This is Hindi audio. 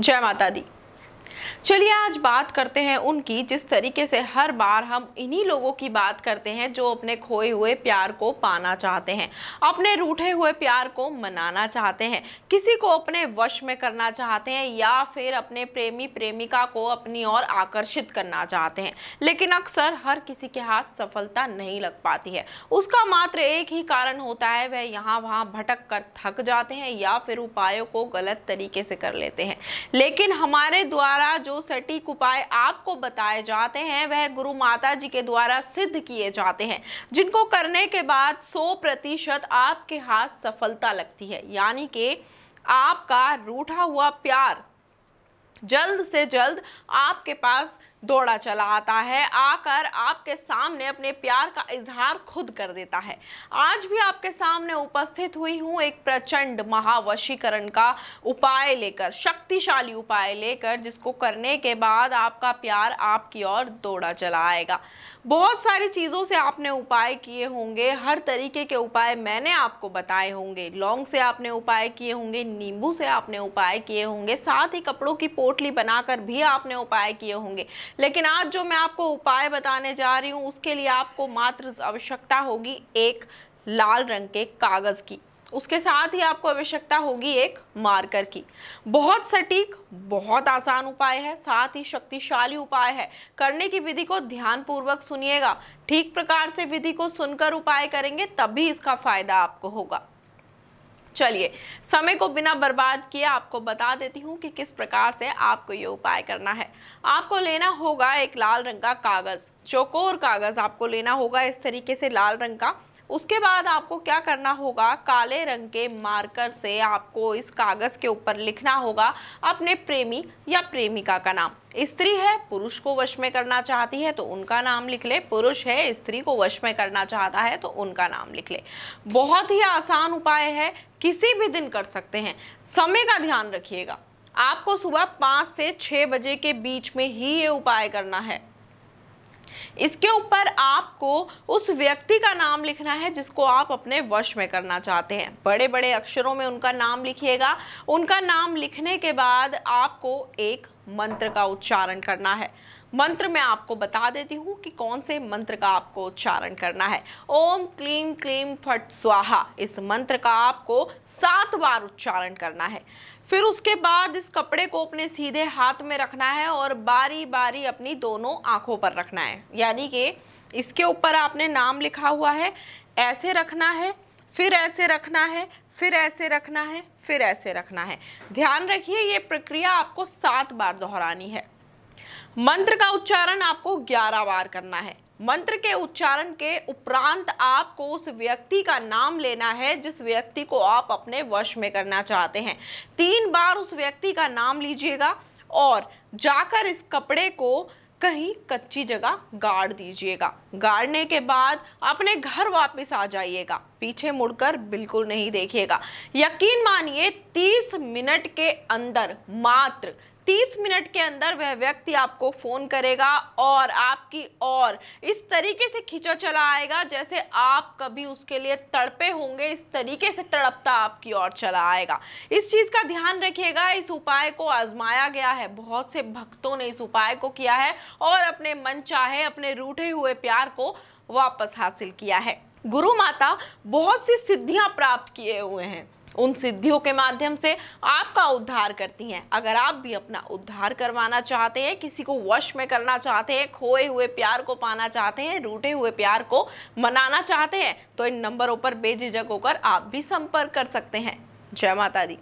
जय माता दी चलिए आज बात करते हैं उनकी जिस तरीके से हर बार हम इन्हीं लोगों की बात करते हैं जो अपने खोए हुए प्यार को पाना चाहते हैं अपने रूठे हुए प्यार को मनाना चाहते हैं किसी को अपने वश में करना चाहते हैं या फिर अपने प्रेमी प्रेमिका को अपनी ओर आकर्षित करना चाहते हैं लेकिन अक्सर हर किसी के हाथ सफलता नहीं लग पाती है उसका मात्र एक ही कारण होता है वह यहाँ वहाँ भटक कर थक जाते हैं या फिर उपायों को गलत तरीके से कर लेते हैं लेकिन हमारे द्वारा जो सटीक उपाय आपको बताए जाते हैं वह गुरु माता जी के द्वारा सिद्ध किए जाते हैं जिनको करने के बाद 100 प्रतिशत आपके हाथ सफलता लगती है यानी कि आपका रूठा हुआ प्यार जल्द से जल्द आपके पास दौड़ा चला आता है आकर आपके सामने अपने प्यार का इजहार खुद कर देता है आज भी आपके सामने उपस्थित हुई हूँ एक प्रचंड महावशीकरण का उपाय लेकर शक्तिशाली उपाय लेकर जिसको करने के बाद आपका प्यार आपकी ओर दौड़ा चला आएगा बहुत सारी चीज़ों से आपने उपाय किए होंगे हर तरीके के उपाय मैंने आपको बताए होंगे लौंग से आपने उपाय किए होंगे नींबू से आपने उपाय किए होंगे साथ ही कपड़ों की पोटली बनाकर भी आपने उपाय किए होंगे लेकिन आज जो मैं आपको उपाय बताने जा रही हूँ उसके लिए आपको मात्र आवश्यकता होगी एक लाल रंग के कागज़ की उसके साथ ही आपको आवश्यकता होगी एक मार्कर की बहुत सटीक बहुत आसान उपाय है साथ ही शक्तिशाली उपाय है करने की विधि को ध्यानपूर्वक सुनिएगा ठीक प्रकार से विधि को सुनकर उपाय करेंगे तभी इसका फायदा आपको होगा चलिए समय को बिना बर्बाद किए आपको बता देती हूँ कि किस प्रकार से आपको ये उपाय करना है आपको लेना होगा एक लाल रंग का कागज़ चौकोर कागज़ आपको लेना होगा इस तरीके से लाल रंग का उसके बाद आपको क्या करना होगा काले रंग के मार्कर से आपको इस कागज़ के ऊपर लिखना होगा अपने प्रेमी या प्रेमिका का नाम स्त्री है पुरुष को वश में करना चाहती है तो उनका नाम लिख ले पुरुष है स्त्री को वश में करना चाहता है तो उनका नाम लिख ले बहुत ही आसान उपाय है किसी भी दिन कर सकते हैं समय का ध्यान रखिएगा आपको सुबह पाँच से छः बजे के बीच में ही ये उपाय करना है इसके ऊपर आपको उस व्यक्ति का नाम लिखना है जिसको आप अपने वश में करना चाहते हैं बड़े बड़े अक्षरों में उनका नाम लिखिएगा उनका नाम लिखने के बाद आपको एक मंत्र का उच्चारण करना है मंत्र मैं आपको बता देती हूँ कि कौन से मंत्र का आपको उच्चारण करना है ओम क्लीम क्लीम फट स्वाहा इस मंत्र का आपको सात बार उच्चारण करना है फिर उसके बाद इस कपड़े को अपने सीधे हाथ में रखना है और बारी बारी अपनी दोनों आँखों पर रखना है यानी कि इसके ऊपर आपने नाम लिखा हुआ है ऐसे रखना है फिर ऐसे रखना है फिर ऐसे रखना है फिर ऐसे रखना है ध्यान रखिए ये प्रक्रिया आपको सात बार दोहरानी है मंत्र का उच्चारण आपको 11 बार करना है मंत्र के उच्चारण के उपरांत आपको उस व्यक्ति का नाम लेना है जिस व्यक्ति को आप अपने वश में करना चाहते हैं तीन बार उस व्यक्ति का नाम लीजिएगा और जाकर इस कपड़े को कहीं कच्ची जगह गाड़ दीजिएगा गाड़ने के बाद अपने घर वापस आ जाइएगा पीछे मुड़कर बिल्कुल नहीं देखिएगा यकीन मानिए 30 मिनट के अंदर मात्र 30 मिनट के अंदर वह व्यक्ति आपको फ़ोन करेगा और आपकी और इस तरीके से खींचा चला आएगा जैसे आप कभी उसके लिए तड़पे होंगे इस तरीके से तड़पता आपकी और चला आएगा इस चीज़ का ध्यान रखिएगा इस उपाय को आजमाया गया है बहुत से भक्तों ने इस उपाय को किया है और अपने मन चाहे अपने रूठे हुए प्यार को वापस हासिल किया है गुरु माता बहुत सी सिद्धियां प्राप्त किए हुए हैं उन सिद्धियों के माध्यम से आपका उद्धार करती हैं अगर आप भी अपना उद्धार करवाना चाहते हैं किसी को वश में करना चाहते हैं खोए हुए प्यार को पाना चाहते हैं रूठे हुए प्यार को मनाना चाहते हैं तो इन नंबरों पर बेझिझक होकर आप भी संपर्क कर सकते हैं जय माता दी